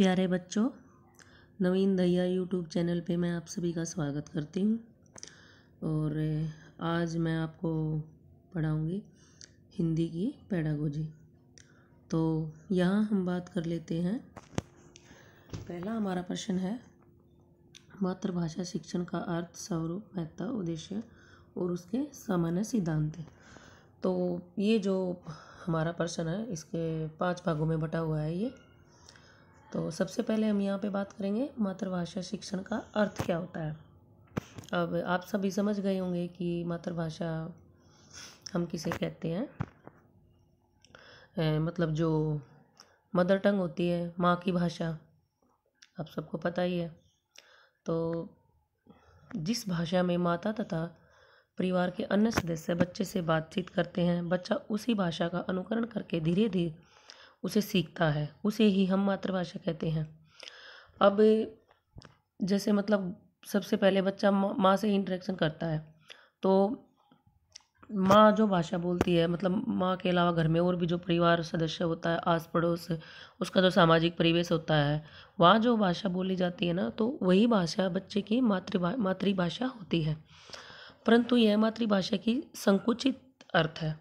प्यारे बच्चों नवीन Dahiya YouTube channel पे मैं आप सभी का स्वागत करती हूँ और आज मैं आपको पढ़ाऊँगी हिंदी की पैडागोजी तो यहाँ हम बात कर लेते हैं पहला हमारा प्रश्न है मातृभाषा शिक्षण का अर्थ स्वरूप महत्ता उद्देश्य और उसके सामान्य सिद्धांत तो ये जो हमारा प्रश्न है इसके पांच भागों में बटा हुआ है ये तो सबसे पहले हम यहाँ पे बात करेंगे मातृभाषा शिक्षण का अर्थ क्या होता है अब आप सभी समझ गए होंगे कि मातृभाषा हम किसे कहते हैं मतलब जो मदर टंग होती है माँ की भाषा आप सबको पता ही है तो जिस भाषा में माता तथा परिवार के अन्य सदस्य बच्चे से बातचीत करते हैं बच्चा उसी भाषा का अनुकरण करके धीरे धीरे उसे सीखता है उसे ही हम मातृभाषा कहते हैं अब जैसे मतलब सबसे पहले बच्चा माँ से इंटरेक्शन करता है तो माँ जो भाषा बोलती है मतलब माँ के अलावा घर में और भी जो परिवार सदस्य होता है आस पड़ोस उसका जो सामाजिक परिवेश होता है वहाँ जो भाषा बोली जाती है ना तो वही भाषा बच्चे की मातृभा मातृभाषा होती है परंतु यह मातृभाषा की संकुचित अर्थ है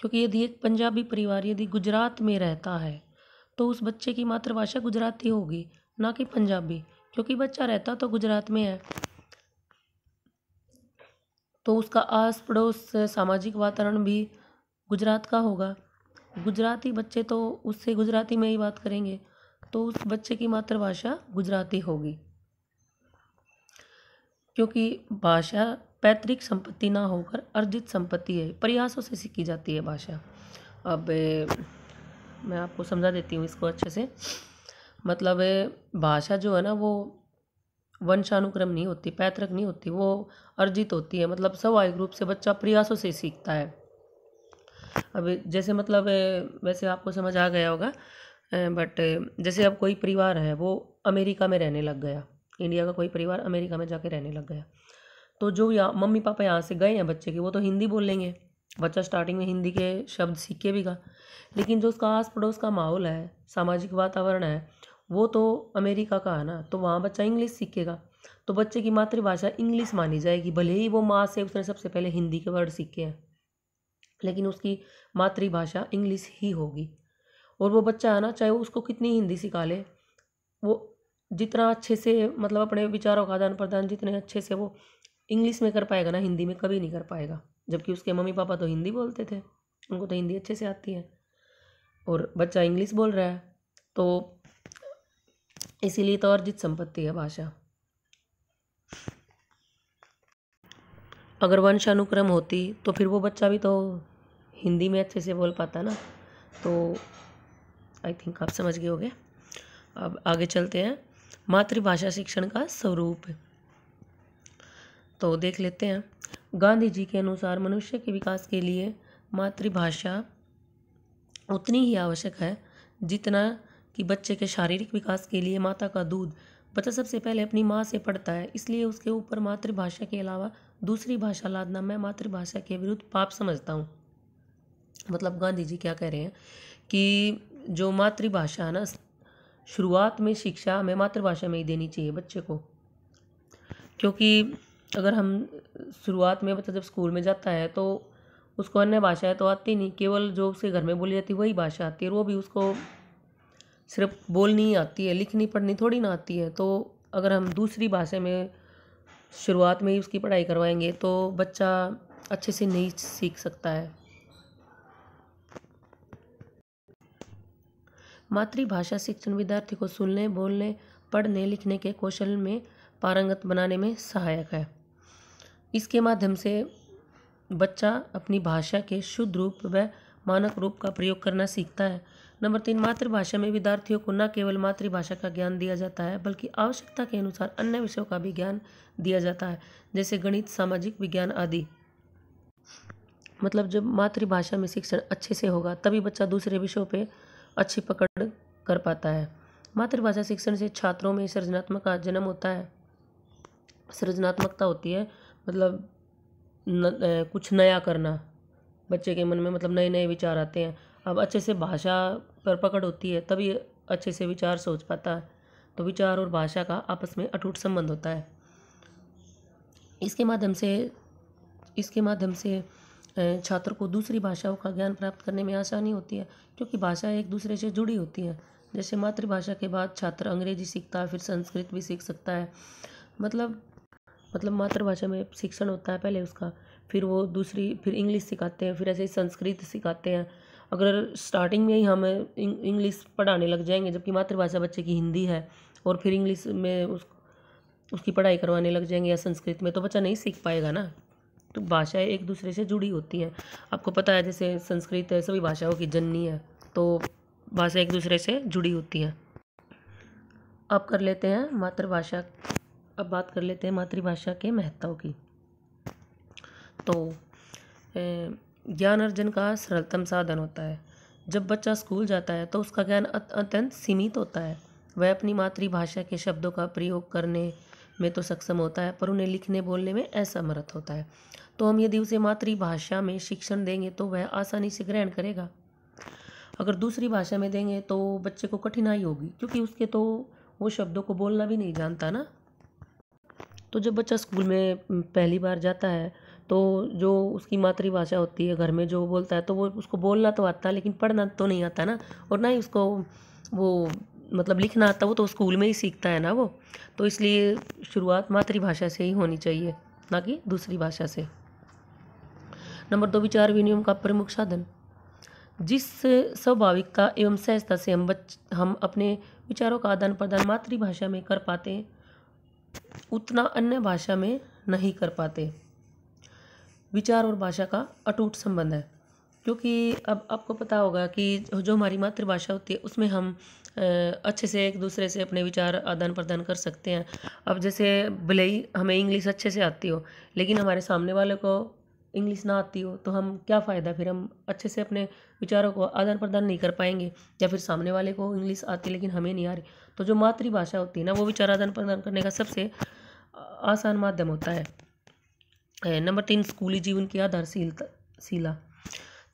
क्योंकि यदि एक पंजाबी परिवार यदि गुजरात में रहता है तो उस बच्चे की मातृभाषा गुजराती होगी ना कि पंजाबी क्योंकि बच्चा रहता तो गुजरात में है तो उसका आस पड़ोस सामाजिक वातावरण भी गुजरात का होगा गुजराती बच्चे तो उससे गुजराती में ही बात करेंगे तो उस बच्चे की मातृभाषा गुजराती होगी क्योंकि भाषा पैतृक संपत्ति ना होकर अर्जित संपत्ति है प्रयासों से सीखी जाती है भाषा अब मैं आपको समझा देती हूँ इसको अच्छे से मतलब भाषा जो है ना वो वंशानुक्रम नहीं होती पैतृक नहीं होती वो अर्जित होती है मतलब आयु रूप से बच्चा प्रयासों से सीखता है अब जैसे मतलब वैसे आपको समझ आ गया होगा बट जैसे अब कोई परिवार है वो अमेरिका में रहने लग गया इंडिया का कोई परिवार अमेरिका में जाके रहने लग गया तो जो यहाँ मम्मी पापा यहाँ से गए हैं बच्चे के वो तो हिंदी बोल लेंगे बच्चा स्टार्टिंग में हिंदी के शब्द सीख के भी का लेकिन जो उसका आस पड़ोस का माहौल है सामाजिक वातावरण है वो तो अमेरिका का है ना तो वहाँ बच्चा इंग्लिश सीखेगा तो बच्चे की मातृभाषा इंग्लिश मानी जाएगी भले ही वो माँ से उसने सबसे पहले हिंदी के वर्ड सीखे हैं लेकिन उसकी मातृभाषा इंग्लिश ही होगी और वो बच्चा है ना चाहे उसको कितनी हिंदी सिखा ले वो जितना अच्छे से मतलब अपने विचारों का आदान प्रदान जितने अच्छे से वो इंग्लिश में कर पाएगा ना हिंदी में कभी नहीं कर पाएगा जबकि उसके मम्मी पापा तो हिंदी बोलते थे उनको तो हिंदी अच्छे से आती है और बच्चा इंग्लिश बोल रहा है तो इसीलिए तो अर्जित संपत्ति है भाषा अगर वंशानुक्रम होती तो फिर वो बच्चा भी तो हिंदी में अच्छे से बोल पाता ना तो आई थिंक आप समझ गए होगे अब आगे चलते हैं मातृभाषा शिक्षण का स्वरूप तो देख लेते हैं गांधी जी के अनुसार मनुष्य के विकास के लिए मातृभाषा उतनी ही आवश्यक है जितना कि बच्चे के शारीरिक विकास के लिए माता का दूध बच्चा सबसे पहले अपनी माँ से पढ़ता है इसलिए उसके ऊपर मातृभाषा के अलावा दूसरी भाषा लादना मैं मातृभाषा के विरुद्ध पाप समझता हूँ मतलब गांधी जी क्या कह रहे हैं कि जो मातृभाषा है ना शुरुआत में शिक्षा हमें मातृभाषा में ही देनी चाहिए बच्चे को क्योंकि अगर हम शुरुआत में मतलब जब स्कूल में जाता है तो उसको अन्य भाषाएँ तो आती नहीं केवल जो उसके घर में बोली जाती है वही भाषा आती है और वो भी उसको सिर्फ बोलनी ही आती है लिखनी पढ़नी थोड़ी ना आती है तो अगर हम दूसरी भाषा में शुरुआत में ही उसकी पढ़ाई करवाएंगे तो बच्चा अच्छे से नहीं सीख सकता है मातृभाषा शिक्षण विद्यार्थी को सुनने बोलने पढ़ने लिखने के कौशल में पारंगत बनाने में सहायक है इसके माध्यम से बच्चा अपनी भाषा के शुद्ध रूप व मानक रूप का प्रयोग करना सीखता है नंबर तीन मातृभाषा में विद्यार्थियों को न केवल मातृभाषा का ज्ञान दिया जाता है बल्कि आवश्यकता के अनुसार अन्य विषयों का भी ज्ञान दिया जाता है जैसे गणित सामाजिक विज्ञान आदि मतलब जब मातृभाषा में शिक्षण अच्छे से होगा तभी बच्चा दूसरे विषयों पर अच्छी पकड़ कर पाता है मातृभाषा शिक्षण से छात्रों में सृजनात्मक का जन्म होता है सृजनात्मकता होती है मतलब न, कुछ नया करना बच्चे के मन में मतलब नए नए विचार आते हैं अब अच्छे से भाषा पर पकड़ होती है तभी अच्छे से विचार सोच पाता है तो विचार और भाषा का आपस में अटूट संबंध होता है इसके माध्यम से इसके माध्यम से छात्र को दूसरी भाषाओं का ज्ञान प्राप्त करने में आसानी होती है क्योंकि भाषा एक दूसरे से जुड़ी होती है जैसे मातृभाषा के बाद छात्र अंग्रेजी सीखता है फिर संस्कृत भी सीख सकता है मतलब मतलब मातृभाषा में शिक्षण होता है पहले उसका फिर वो दूसरी फिर इंग्लिश सिखाते हैं फिर ऐसे ही संस्कृत सिखाते हैं अगर स्टार्टिंग में ही हम इंग्लिश पढ़ाने लग जाएंगे जबकि मातृभाषा बच्चे की हिंदी है और फिर इंग्लिश में उस उसकी पढ़ाई करवाने लग जाएंगे या संस्कृत में तो बच्चा नहीं सीख पाएगा ना तो भाषाएं एक दूसरे से जुड़ी होती हैं आपको पता है जैसे संस्कृत है सभी भाषाओं की जननी है तो भाषा एक दूसरे से जुड़ी होती हैं अब कर लेते हैं मातृभाषा अब बात कर लेते हैं मातृभाषा के महत्व की तो ज्ञान अर्जन का सरलतम साधन होता है जब बच्चा स्कूल जाता है तो उसका ज्ञान अत्यंत सीमित होता है वह अपनी मातृभाषा के शब्दों का प्रयोग करने में तो सक्षम होता है पर उन्हें लिखने बोलने में असमर्थ होता है तो हम यदि उसे मातृभाषा में शिक्षण देंगे तो वह आसानी से ग्रहण करेगा अगर दूसरी भाषा में देंगे तो बच्चे को कठिनाई होगी क्योंकि उसके तो वो शब्दों को बोलना भी नहीं जानता ना तो जब बच्चा स्कूल में पहली बार जाता है तो जो उसकी मातृभाषा होती है घर में जो बोलता है तो वो उसको बोलना तो आता है लेकिन पढ़ना तो नहीं आता ना और ना ही उसको वो मतलब लिखना आता वो तो स्कूल में ही सीखता है ना वो तो इसलिए शुरुआत मातृभाषा से ही होनी चाहिए ना कि दूसरी भाषा से नंबर दो विचार विनियम का प्रमुख साधन जिस स्वाभाविकता एवं सहजता से हम बच हम अपने विचारों का आदान प्रदान मातृभाषा में कर पाते हैं उतना अन्य भाषा में नहीं कर पाते विचार और भाषा का अटूट संबंध है क्योंकि अब आपको पता होगा कि जो हमारी मातृभाषा होती है उसमें हम अच्छे से एक दूसरे से अपने विचार आदान प्रदान कर सकते हैं अब जैसे भले ही हमें इंग्लिश अच्छे से आती हो लेकिन हमारे सामने वाले को इंग्लिश ना आती हो तो हम क्या फ़ायदा फिर हम अच्छे से अपने विचारों को आदान प्रदान नहीं कर पाएंगे या फिर सामने वाले को इंग्लिश आती लेकिन हमें नहीं आ रही तो जो मातृभाषा होती है ना वो विचार आदान प्रदान करने का सबसे आसान माध्यम होता है नंबर तीन स्कूली जीवन की आधारशीलता शिला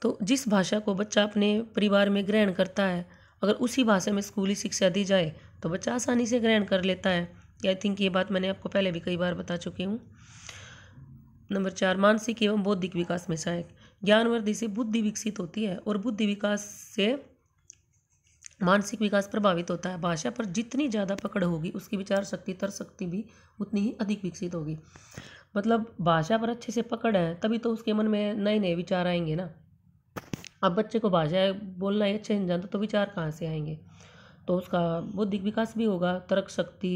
तो जिस भाषा को बच्चा अपने परिवार में ग्रहण करता है अगर उसी भाषा में स्कूली शिक्षा दी जाए तो बच्चा आसानी से ग्रहण कर लेता है आई थिंक ये बात मैंने आपको पहले भी कई बार बता चुकी हूँ नंबर चार मानसिक एवं बौद्धिक विकास में सहायक वृद्धि से बुद्धि विकसित होती है और बुद्धि विकास से मानसिक विकास प्रभावित होता है भाषा पर जितनी ज़्यादा पकड़ होगी उसकी विचार शक्ति तर शक्ति भी उतनी ही अधिक विकसित होगी मतलब भाषा पर अच्छे से पकड़ है तभी तो उसके मन में नए नए विचार आएंगे ना अब बच्चे को भाषा बोलना ही अच्छे नहीं जानता तो विचार कहाँ से आएंगे तो उसका बौद्धिक विकास भी होगा तर्क शक्ति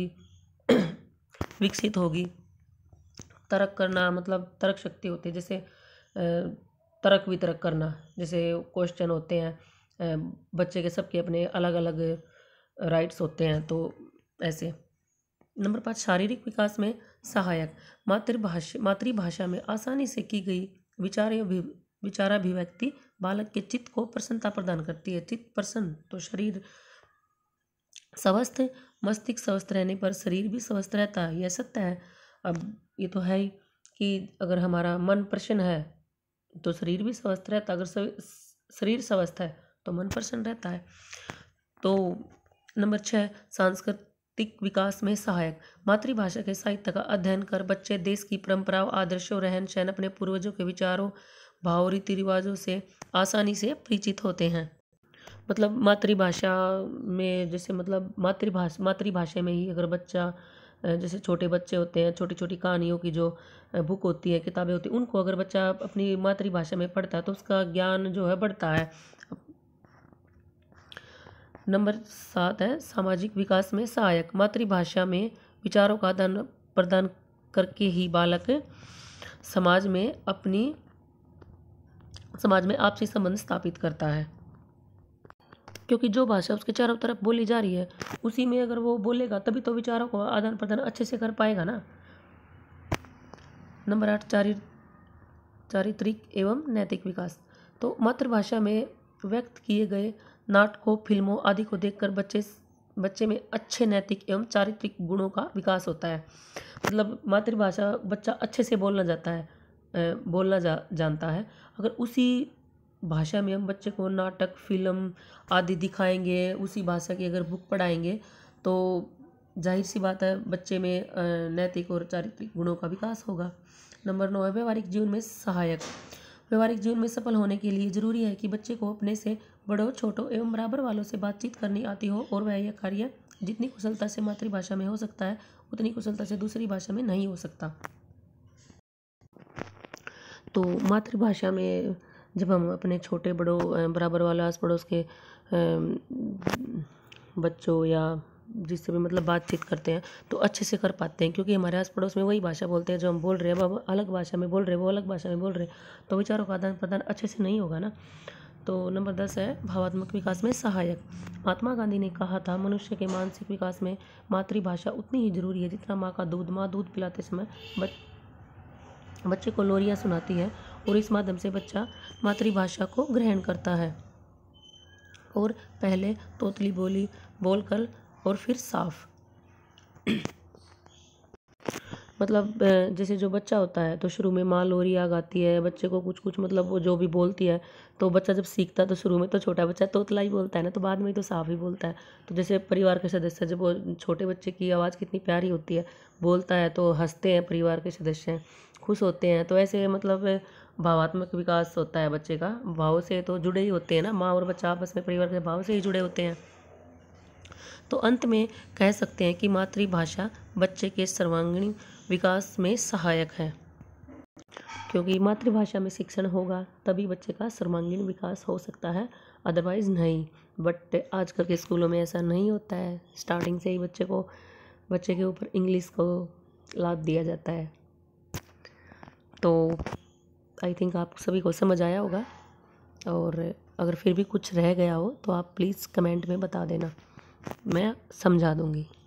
विकसित होगी तर्क करना मतलब तर्क शक्ति होती है जैसे तर्क वितर्क करना जैसे क्वेश्चन होते हैं बच्चे के सबके अपने अलग अलग राइट्स होते हैं तो ऐसे नंबर पाँच शारीरिक विकास में सहायक मातृभाषा मातृभाषा में आसानी से की गई विचार विचाराभिव्यक्ति बालक के चित्त को प्रसन्नता प्रदान करती है चित्त प्रसन्न तो शरीर स्वस्थ मस्तिष्क स्वस्थ रहने पर शरीर भी स्वस्थ रहता है यह सत्य है अब ये तो है ही कि अगर हमारा मन प्रसन्न है तो शरीर भी स्वस्थ रहता अगर शरीर स्वस्थ है तो मन प्रसन्न रहता है तो नंबर छः सांस्कृतिक विकास में सहायक मातृभाषा के साहित्य का अध्ययन कर बच्चे देश की परंपराओं आदर्शों रहन सहन अपने पूर्वजों के विचारों भाव रीति रिवाजों से आसानी से परिचित होते हैं मतलब मातृभाषा में जैसे मतलब मातृभाषा मातृभाषा में ही अगर बच्चा जैसे छोटे बच्चे होते हैं छोटी छोटी कहानियों की जो बुक होती है किताबें होती हैं उनको अगर बच्चा अपनी मातृभाषा में पढ़ता है तो उसका ज्ञान जो है बढ़ता है नंबर सात है सामाजिक विकास में सहायक मातृभाषा में विचारों का आदान प्रदान करके ही बालक समाज में अपनी समाज में आपसी संबंध स्थापित करता है क्योंकि जो भाषा उसके चारों तरफ बोली जा रही है उसी में अगर वो बोलेगा तभी तो विचारों को आदान प्रदान अच्छे से कर पाएगा ना नंबर आठ चारि चारित्रिक एवं नैतिक विकास तो मातृभाषा में व्यक्त किए गए नाटकों फिल्मों आदि को देखकर बच्चे बच्चे में अच्छे नैतिक एवं चारित्रिक गुणों का विकास होता है मतलब मातृभाषा बच्चा अच्छे से बोलना जाता है बोलना जा जानता है अगर उसी भाषा में हम बच्चे को नाटक फ़िल्म आदि दिखाएंगे उसी भाषा की अगर बुक पढ़ाएंगे तो जाहिर सी बात है बच्चे में नैतिक और चारित्रिक गुणों का विकास होगा नंबर नौ है व्यवहारिक जीवन में सहायक व्यवहारिक जीवन में सफल होने के लिए जरूरी है कि बच्चे को अपने से बड़ों छोटों एवं बराबर वालों से बातचीत करनी आती हो और वह यह कार्य जितनी कुशलता से मातृभाषा में हो सकता है उतनी कुशलता से दूसरी भाषा में नहीं हो सकता तो मातृभाषा में जब हम अपने छोटे बड़ों बराबर वाले आस पड़ोस के बच्चों या जिससे भी मतलब बातचीत करते हैं तो अच्छे से कर पाते हैं क्योंकि हमारे आस पड़ोस में वही भाषा बोलते हैं जो हम बोल रहे हैं अब अलग भाषा में बोल रहे हैं वो अलग भाषा में बोल रहे हैं तो विचारों का आदान प्रदान अच्छे से नहीं होगा ना तो नंबर दस है भावात्मक विकास में सहायक महात्मा गांधी ने कहा था मनुष्य के मानसिक विकास में मातृभाषा उतनी ही जरूरी है जितना माँ का दूध माँ दूध पिलाते समय बच बच्चे को लोरियाँ सुनाती है और इस माध्यम से बच्चा मातृभाषा को ग्रहण करता है और पहले तोतली बोली बोल कर और फिर साफ मतलब जैसे जो बच्चा होता है तो शुरू में माँ लोरी आ गाती है बच्चे को कुछ कुछ मतलब वो जो भी बोलती है तो बच्चा जब सीखता है तो शुरू में तो छोटा बच्चा तोतला ही बोलता है ना तो बाद में ही तो साफ ही बोलता है तो जैसे परिवार के सदस्य जब वो छोटे बच्चे की आवाज़ कितनी प्यारी होती है बोलता है तो हंसते हैं परिवार के सदस्य खुश होते हैं तो ऐसे मतलब भावात्मक विकास होता है बच्चे का भाव से तो जुड़े ही होते हैं ना माँ और बच्चा आपस में परिवार के भाव से ही जुड़े होते हैं तो अंत में कह सकते हैं कि मातृभाषा बच्चे के सर्वांगीण विकास में सहायक है क्योंकि मातृभाषा में शिक्षण होगा तभी बच्चे का सर्वांगीण विकास हो सकता है अदरवाइज़ नहीं बट आजकल के स्कूलों में ऐसा नहीं होता है स्टार्टिंग से ही बच्चे को बच्चे के ऊपर इंग्लिश को लाद दिया जाता है तो आई थिंक आप सभी को समझ आया होगा और अगर फिर भी कुछ रह गया हो तो आप प्लीज़ कमेंट में बता देना मैं समझा दूँगी